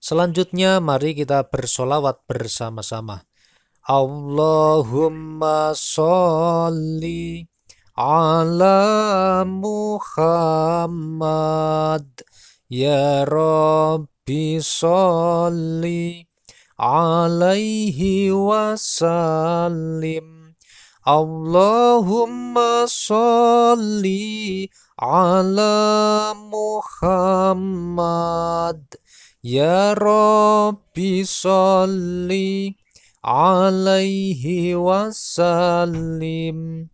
Selanjutnya mari kita bersolawat bersama-sama. Allahumma sholli ala Muhammad ya Rabbi sholli alaihi wasallim Allahumma sholli ala Muhammad Ya Rabbi salli alaihi wasallim.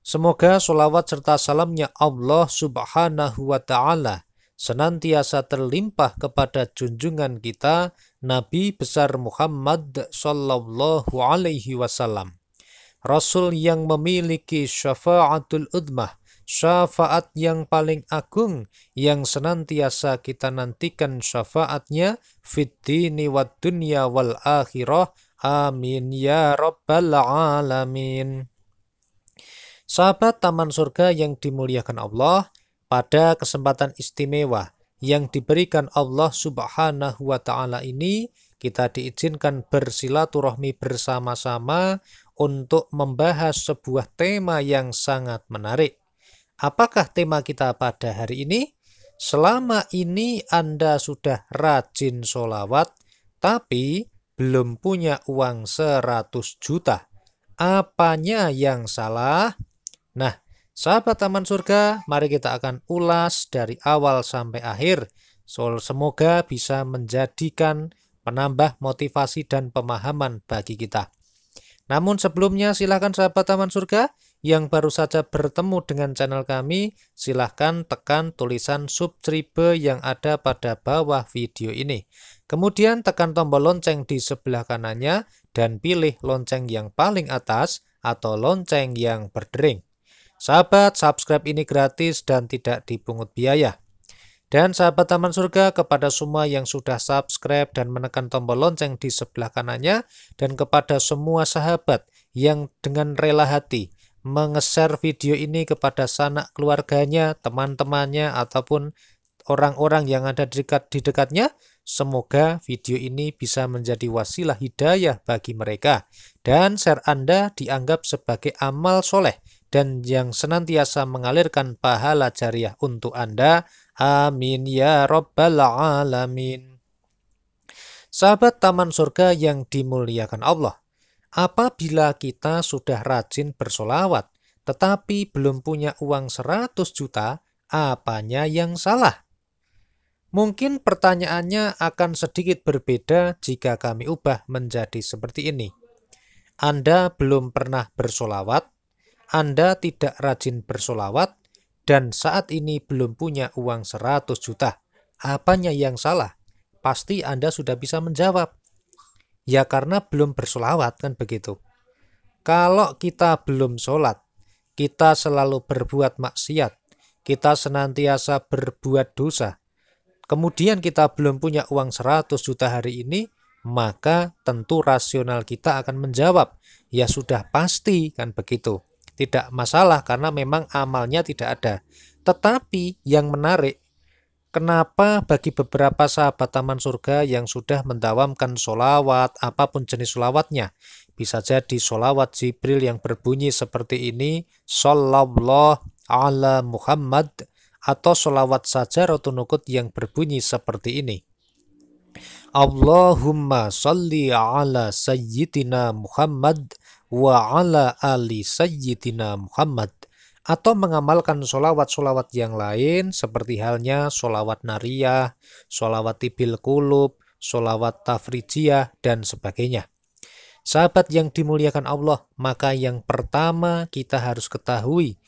Semoga sholawat serta salamnya Allah subhanahu wa ta'ala senantiasa terlimpah kepada junjungan kita Nabi besar Muhammad sallallahu alaihi wasallam. Rasul yang memiliki syafaatul udmah, syafaat yang paling agung yang senantiasa kita nantikan syafaatnya dini wad dunya wal akhirah amin ya rabbal alamin Sahabat Taman Surga yang dimuliakan Allah pada kesempatan istimewa yang diberikan Allah Subhanahu wa taala ini kita diizinkan bersilaturahmi bersama-sama untuk membahas sebuah tema yang sangat menarik Apakah tema kita pada hari ini? Selama ini Anda sudah rajin sholawat, tapi belum punya uang 100 juta. Apanya yang salah? Nah, sahabat Taman Surga, mari kita akan ulas dari awal sampai akhir. So, semoga bisa menjadikan penambah motivasi dan pemahaman bagi kita. Namun sebelumnya silakan sahabat Taman Surga yang baru saja bertemu dengan channel kami, silahkan tekan tulisan subscribe yang ada pada bawah video ini. Kemudian tekan tombol lonceng di sebelah kanannya dan pilih lonceng yang paling atas atau lonceng yang berdering. Sahabat, subscribe ini gratis dan tidak dipungut biaya. Dan sahabat Taman Surga kepada semua yang sudah subscribe dan menekan tombol lonceng di sebelah kanannya dan kepada semua sahabat yang dengan rela hati mengeser video ini kepada sanak keluarganya, teman-temannya, ataupun orang-orang yang ada di, dekat, di dekatnya, semoga video ini bisa menjadi wasilah hidayah bagi mereka. Dan share Anda dianggap sebagai amal soleh dan yang senantiasa mengalirkan pahala jariah untuk Anda. Amin ya robbal alamin. Sahabat Taman Surga yang dimuliakan Allah, Apabila kita sudah rajin bersolawat, tetapi belum punya uang 100 juta, apanya yang salah? Mungkin pertanyaannya akan sedikit berbeda jika kami ubah menjadi seperti ini. Anda belum pernah bersolawat, Anda tidak rajin bersolawat, dan saat ini belum punya uang 100 juta. Apanya yang salah? Pasti Anda sudah bisa menjawab. Ya karena belum bersolawat kan begitu. Kalau kita belum sholat, kita selalu berbuat maksiat, kita senantiasa berbuat dosa, kemudian kita belum punya uang 100 juta hari ini, maka tentu rasional kita akan menjawab, ya sudah pasti kan begitu. Tidak masalah karena memang amalnya tidak ada. Tetapi yang menarik Kenapa bagi beberapa sahabat taman surga yang sudah mendawamkan solawat, apapun jenis solawatnya, bisa jadi solawat Jibril yang berbunyi seperti ini, Sallallahu ala Muhammad, atau solawat saja rotunukut yang berbunyi seperti ini. Allahumma salli ala sayyidina Muhammad wa ala ali sayyidina Muhammad atau mengamalkan solawat-solawat yang lain seperti halnya solawat nariyah, solawat tibil kulub, solawat tafrijiyah, dan sebagainya. Sahabat yang dimuliakan Allah, maka yang pertama kita harus ketahui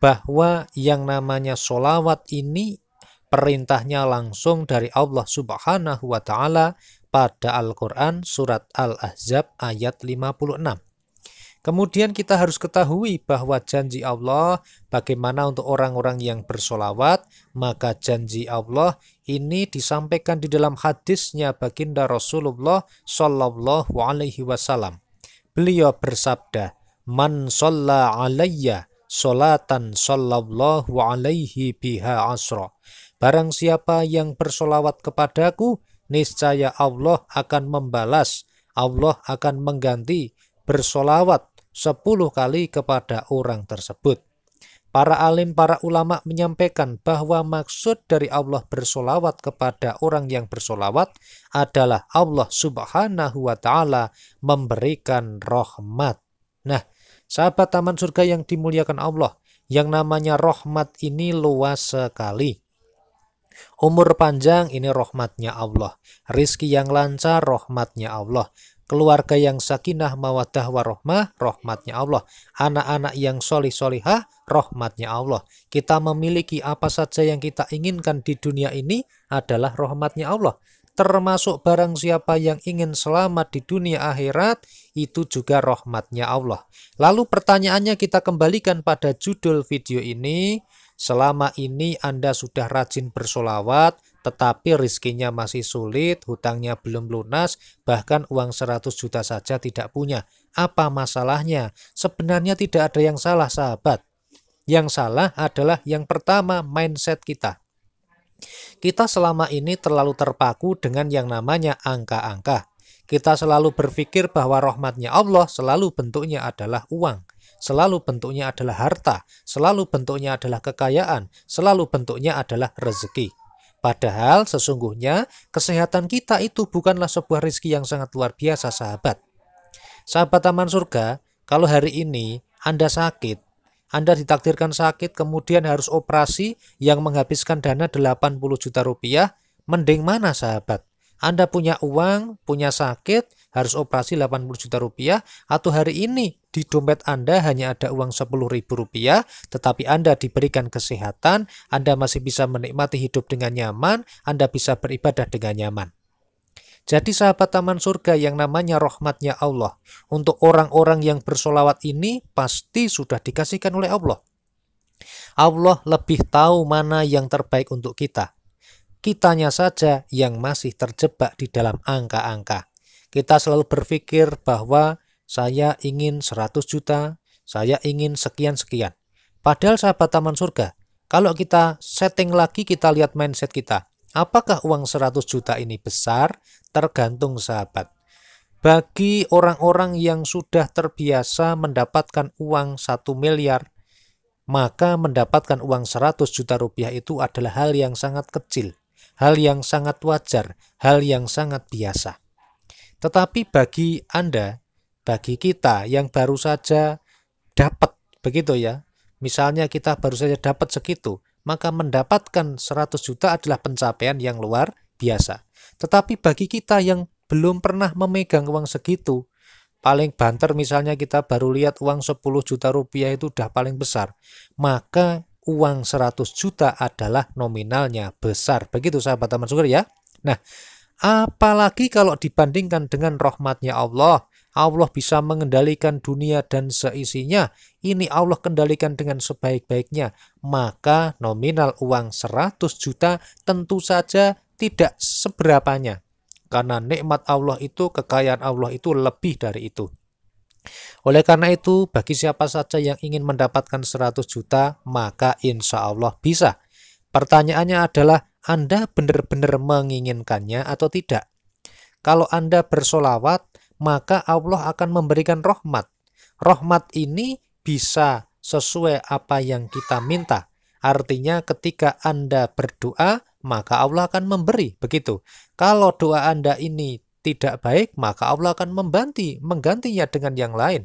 bahwa yang namanya solawat ini perintahnya langsung dari Allah Subhanahu wa taala pada Al-Qur'an surat Al-Ahzab ayat 56. Kemudian kita harus ketahui bahwa janji Allah bagaimana untuk orang-orang yang bersolawat, maka janji Allah ini disampaikan di dalam hadisnya baginda Rasulullah Shallallahu Alaihi Wasallam. Beliau bersabda, "Man sholla alayya sholatan sallallahu alaihi biha asra." Barang siapa yang bersolawat kepadaku, niscaya Allah akan membalas, Allah akan mengganti bersolawat sepuluh kali kepada orang tersebut. Para alim, para ulama menyampaikan bahwa maksud dari Allah bersolawat kepada orang yang bersolawat adalah Allah subhanahu wa ta'ala memberikan rahmat. Nah, sahabat taman surga yang dimuliakan Allah, yang namanya rahmat ini luas sekali. Umur panjang ini rahmatnya Allah. Rizki yang lancar rahmatnya Allah keluarga yang sakinah mawadah warohmah, rahmatnya Allah. Anak-anak yang solih solihah, rahmatnya Allah. Kita memiliki apa saja yang kita inginkan di dunia ini adalah rahmatnya Allah. Termasuk barang siapa yang ingin selamat di dunia akhirat, itu juga rahmatnya Allah. Lalu pertanyaannya kita kembalikan pada judul video ini. Selama ini Anda sudah rajin bersolawat, tetapi rizkinya masih sulit, hutangnya belum lunas, bahkan uang 100 juta saja tidak punya. Apa masalahnya? Sebenarnya tidak ada yang salah, sahabat. Yang salah adalah yang pertama, mindset kita. Kita selama ini terlalu terpaku dengan yang namanya angka-angka. Kita selalu berpikir bahwa rahmatnya Allah selalu bentuknya adalah uang selalu bentuknya adalah harta, selalu bentuknya adalah kekayaan, selalu bentuknya adalah rezeki. Padahal sesungguhnya kesehatan kita itu bukanlah sebuah rizki yang sangat luar biasa sahabat. Sahabat Taman Surga, kalau hari ini Anda sakit, Anda ditakdirkan sakit kemudian harus operasi yang menghabiskan dana 80 juta rupiah, mending mana sahabat? Anda punya uang, punya sakit, harus operasi 80 juta rupiah atau hari ini di dompet Anda hanya ada uang 10 ribu rupiah tetapi Anda diberikan kesehatan, Anda masih bisa menikmati hidup dengan nyaman, Anda bisa beribadah dengan nyaman. Jadi sahabat taman surga yang namanya rahmatnya Allah untuk orang-orang yang bersolawat ini pasti sudah dikasihkan oleh Allah. Allah lebih tahu mana yang terbaik untuk kita. Kitanya saja yang masih terjebak di dalam angka-angka. Kita selalu berpikir bahwa saya ingin 100 juta, saya ingin sekian-sekian. Padahal sahabat taman surga, kalau kita setting lagi kita lihat mindset kita. Apakah uang 100 juta ini besar? Tergantung sahabat. Bagi orang-orang yang sudah terbiasa mendapatkan uang 1 miliar, maka mendapatkan uang 100 juta rupiah itu adalah hal yang sangat kecil, hal yang sangat wajar, hal yang sangat biasa. Tetapi bagi Anda, bagi kita yang baru saja dapat, begitu ya. Misalnya kita baru saja dapat segitu, maka mendapatkan 100 juta adalah pencapaian yang luar biasa. Tetapi bagi kita yang belum pernah memegang uang segitu, paling banter misalnya kita baru lihat uang 10 juta rupiah itu udah paling besar, maka uang 100 juta adalah nominalnya besar. Begitu sahabat teman sugar ya. Nah, Apalagi kalau dibandingkan dengan rahmatnya Allah. Allah bisa mengendalikan dunia dan seisinya. Ini Allah kendalikan dengan sebaik-baiknya. Maka nominal uang 100 juta tentu saja tidak seberapanya. Karena nikmat Allah itu, kekayaan Allah itu lebih dari itu. Oleh karena itu, bagi siapa saja yang ingin mendapatkan 100 juta, maka insya Allah bisa. Pertanyaannya adalah, anda benar-benar menginginkannya atau tidak. Kalau Anda bersolawat, maka Allah akan memberikan rahmat. Rahmat ini bisa sesuai apa yang kita minta. Artinya ketika Anda berdoa, maka Allah akan memberi. Begitu. Kalau doa Anda ini tidak baik, maka Allah akan membanti, menggantinya dengan yang lain.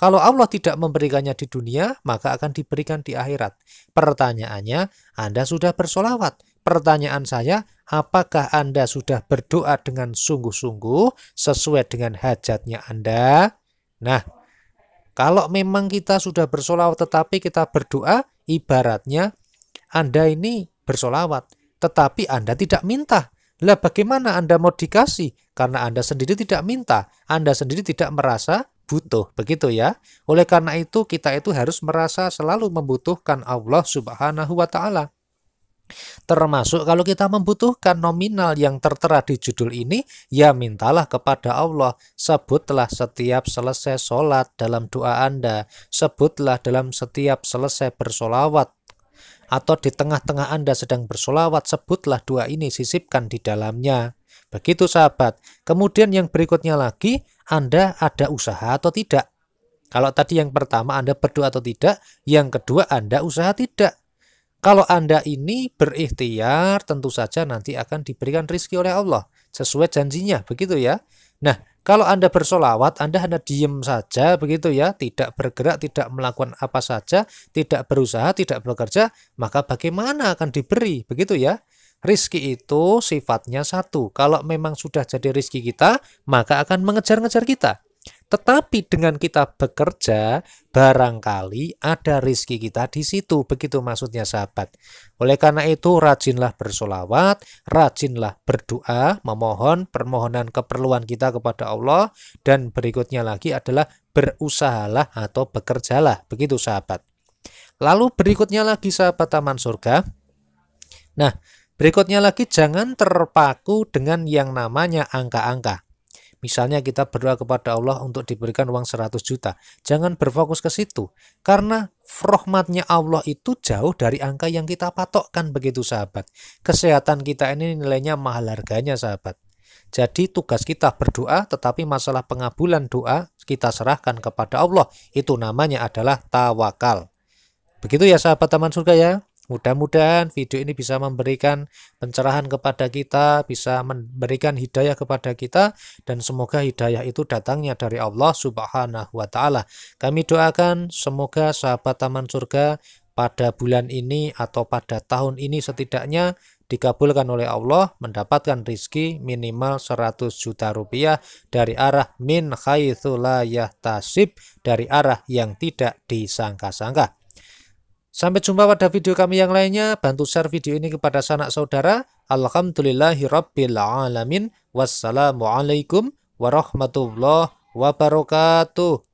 Kalau Allah tidak memberikannya di dunia, maka akan diberikan di akhirat. Pertanyaannya, Anda sudah bersolawat, Pertanyaan saya, apakah Anda sudah berdoa dengan sungguh-sungguh sesuai dengan hajatnya Anda? Nah, kalau memang kita sudah bersolawat tetapi kita berdoa, ibaratnya Anda ini bersolawat, tetapi Anda tidak minta. Lah bagaimana Anda mau dikasih? Karena Anda sendiri tidak minta, Anda sendiri tidak merasa butuh, begitu ya. Oleh karena itu kita itu harus merasa selalu membutuhkan Allah Subhanahu wa taala. Termasuk kalau kita membutuhkan nominal yang tertera di judul ini, ya mintalah kepada Allah. Sebutlah setiap selesai sholat dalam doa Anda. Sebutlah dalam setiap selesai bersolawat. Atau di tengah-tengah Anda sedang bersolawat, sebutlah doa ini, sisipkan di dalamnya. Begitu sahabat. Kemudian yang berikutnya lagi, Anda ada usaha atau tidak? Kalau tadi yang pertama Anda berdoa atau tidak, yang kedua Anda usaha tidak. Kalau Anda ini berikhtiar, tentu saja nanti akan diberikan rezeki oleh Allah. Sesuai janjinya, begitu ya. Nah, kalau Anda bersolawat, Anda hanya diem saja, begitu ya. Tidak bergerak, tidak melakukan apa saja, tidak berusaha, tidak bekerja, maka bagaimana akan diberi, begitu ya. Rizki itu sifatnya satu. Kalau memang sudah jadi rizki kita, maka akan mengejar-ngejar kita. Tetapi dengan kita bekerja, barangkali ada rizki kita di situ. Begitu maksudnya sahabat. Oleh karena itu, rajinlah bersolawat, rajinlah berdoa, memohon permohonan keperluan kita kepada Allah. Dan berikutnya lagi adalah berusahalah atau bekerjalah. Begitu sahabat. Lalu berikutnya lagi sahabat taman surga. Nah, berikutnya lagi jangan terpaku dengan yang namanya angka-angka. Misalnya kita berdoa kepada Allah untuk diberikan uang 100 juta. Jangan berfokus ke situ. Karena rahmatnya Allah itu jauh dari angka yang kita patokkan begitu sahabat. Kesehatan kita ini nilainya mahal harganya sahabat. Jadi tugas kita berdoa tetapi masalah pengabulan doa kita serahkan kepada Allah. Itu namanya adalah tawakal. Begitu ya sahabat teman surga ya. Mudah-mudahan video ini bisa memberikan pencerahan kepada kita, bisa memberikan hidayah kepada kita, dan semoga hidayah itu datangnya dari Allah Subhanahu wa Ta'ala. Kami doakan semoga sahabat Taman Surga pada bulan ini atau pada tahun ini setidaknya dikabulkan oleh Allah mendapatkan rizki minimal 100 juta rupiah dari arah min khaythulayah tasib dari arah yang tidak disangka-sangka. Sampai jumpa pada video kami yang lainnya. Bantu share video ini kepada sanak saudara. Alhamdulillahirrabbilalamin. Wassalamualaikum warahmatullahi wabarakatuh.